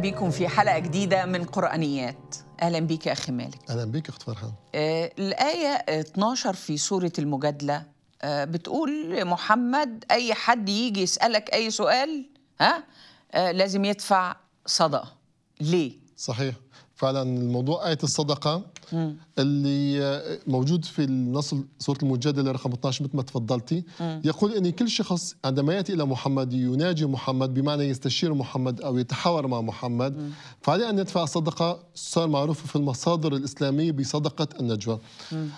بكم في حلقه جديده من قرانيات اهلا بيك يا اخي مالك اهلا بيك اخت فرحان آه الايه 12 في سوره المجادله آه بتقول محمد اي حد يجي يسالك اي سؤال ها آه لازم يدفع صدقه ليه صحيح فعلا الموضوع آية الصدقة مم. اللي موجود في النص سورة المجادلة رقم 12 مثل ما تفضلتي مم. يقول أن كل شخص عندما يأتي إلى محمد يناجي محمد بمعنى يستشير محمد أو يتحاور مع محمد فعليه أن يدفع صدقة صار معروفة في المصادر الإسلامية بصدقة النجوى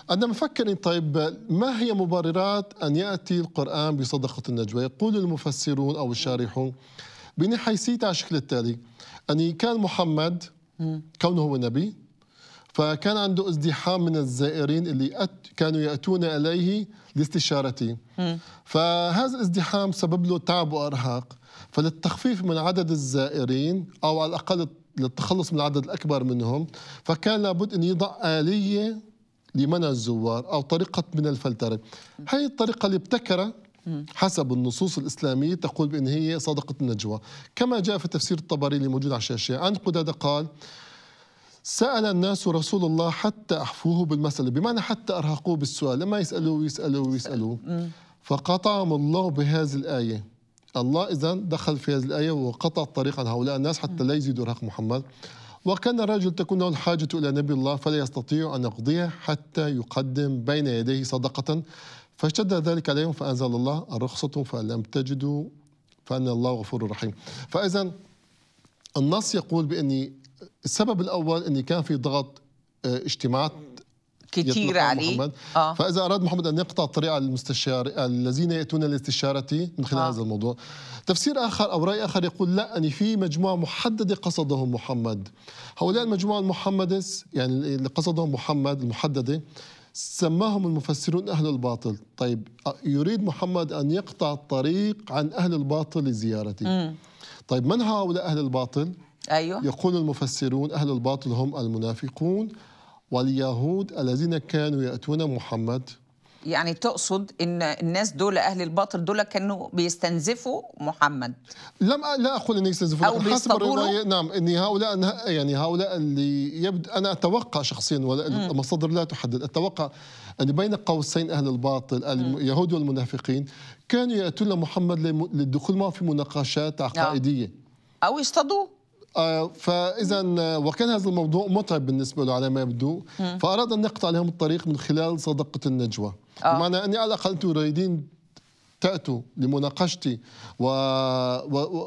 أنا مفكر طيب ما هي مبررات أن يأتي القرآن بصدقة النجوى يقول المفسرون أو الشارحون حيسيت على الشكل التالي أن كان محمد كونه هو نبي فكان عنده ازدحام من الزائرين اللي أت كانوا ياتون اليه لاستشارته فهذا الازدحام سبب له تعب وارهاق فللتخفيف من عدد الزائرين او على الاقل للتخلص من العدد الاكبر منهم فكان لابد ان يضع اليه لمنع الزوار او طريقه من الفلتره هي الطريقه اللي ابتكرها حسب النصوص الإسلامية تقول بأن هي صدقة النجوى كما جاء في تفسير الطبري اللي موجود على الشاشة عن قدادة قال سأل الناس رسول الله حتى أحفوه بالمسألة بمعنى حتى أرهقوه بالسؤال لما يسألوه ويسألوه ويسألوه فقطعهم الله بهذه الآية الله إذا دخل في هذه الآية وقطع الطريق عن هؤلاء الناس حتى لا يزيدوا رهق محمد وكان الرجل تكون له الحاجة إلى نبي الله فلا يستطيع أن يقضيه حتى يقدم بين يديه صدقة فاشتد ذلك عليهم فأنزل الله الرخصة فلم تجدوا فأن الله غفور رحيم فإذا النص يقول بأني السبب الأول أني كان في ضغط آه، اجتماعات كثير عليه محمد. آه. فاذا اراد محمد ان يقطع الطريق على المستشار الذين ياتون لاستشارتي من خلال آه. هذا الموضوع تفسير اخر او راي اخر يقول لا ان في مجموعه محدده قصدهم محمد هؤلاء المجموعه المحمدس يعني اللي قصدهم محمد المحدده سماهم المفسرون أهل الباطل طيب يريد محمد أن يقطع الطريق عن أهل الباطل لزيارته طيب من هؤلاء أهل الباطل؟ أيوة. يقول المفسرون أهل الباطل هم المنافقون واليهود الذين كانوا يأتون محمد يعني تقصد ان الناس دول اهل الباطل دول كانوا بيستنزفوا محمد لم لا اقول ان يستنزفوا او بيستطولوا نعم ان هؤلاء يعني هؤلاء اللي يبدو انا اتوقع شخصيا والمصادر لا تحدد اتوقع ان بين قوسين اهل الباطل اليهود والمنافقين كانوا ياتون لمحمد للدخول معه في مناقشات نعم. عقائديه او يصطادوه آه، فاذا وكان هذا الموضوع متعب بالنسبه له على ما يبدو فاراد ان يقطع لهم الطريق من خلال صدقه النجوى آه. بمعنى اني على الاقل تريدين تاتوا لمناقشتي و... و...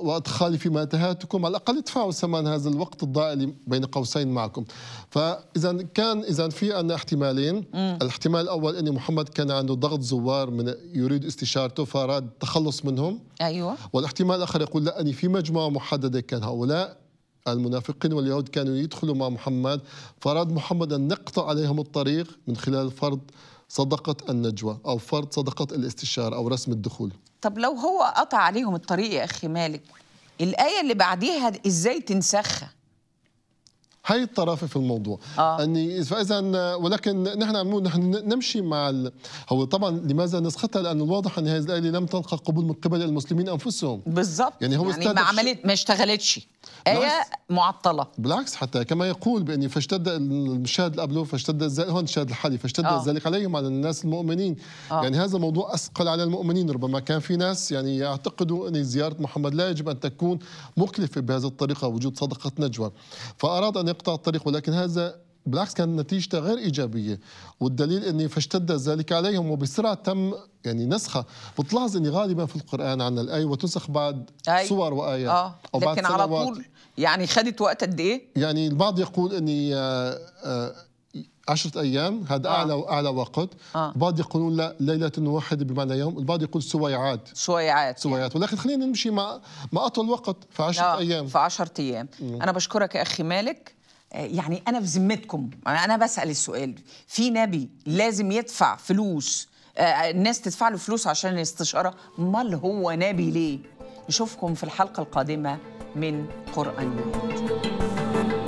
وادخالي في متاهاتكم على الاقل ادفعوا ثمن هذا الوقت الضائع اللي بين قوسين معكم فاذا كان اذا في عندنا احتمالين م. الاحتمال الاول ان محمد كان عنده ضغط زوار من يريد استشارته فاراد التخلص منهم ايوه والاحتمال الاخر يقول لا اني في مجموعه محدده كان هؤلاء المنافقين واليهود كانوا يدخلوا مع محمد فاراد محمد ان نقطع عليهم الطريق من خلال فرض صدقة النجوى أو فرض صدقة الاستشارة أو رسم الدخول طب لو هو قطع عليهم الطريق يا أخي مالك الآية اللي بعديها إزاي تنسخها هاي الطرافه في الموضوع آه. اني يعني فاذا ولكن نحن عم نحن نمشي مع ال... هو طبعا لماذا نسختها لانه الواضح ان هذه الايه لم تلقى قبول من قبل المسلمين انفسهم بالضبط يعني هو يعني ما عملت ما اشتغلتش آية معطلة بالعكس حتى كما يقول بأن فاشتد الشاهد قبله فاشتد هون الشاهد الحالي فاشتد آه. ذلك عليهم على الناس المؤمنين أوه. يعني هذا الموضوع أثقل على المؤمنين ربما كان في ناس يعني يعتقدوا أن زيارة محمد لا يجب أن تكون مكلفة بهذه الطريقة وجود صدقة نجوى فأراد أن يقطع الطريق ولكن هذا بالعكس كان نتيجته غير ايجابيه والدليل اني فاشتد ذلك عليهم وبسرعه تم يعني نسخه بتلاحظ اني غالبا في القران عن الايه وتنسخ بعد أي. صور وايات آه. او بعد لكن على طول يعني خدت وقت قد ايه يعني البعض يقول اني آآ آه، آآ آه، عشرة أيام هذا آه. أعلى اعلى وقت آه. البعض يقولون لا ليلة واحدة بمعنى يوم البعض يقول سويعات سويعات يعني. سويعات ولكن خلينا نمشي مع مع أطول وقت في 10 آه. أيام في 10 أيام م. أنا بشكرك يا أخي مالك يعني انا في ذمتكم يعني انا بسال السؤال في نبي لازم يدفع فلوس آه، الناس تدفع له فلوس عشان الاستشاره امال هو نبي ليه نشوفكم في الحلقه القادمه من قران جديد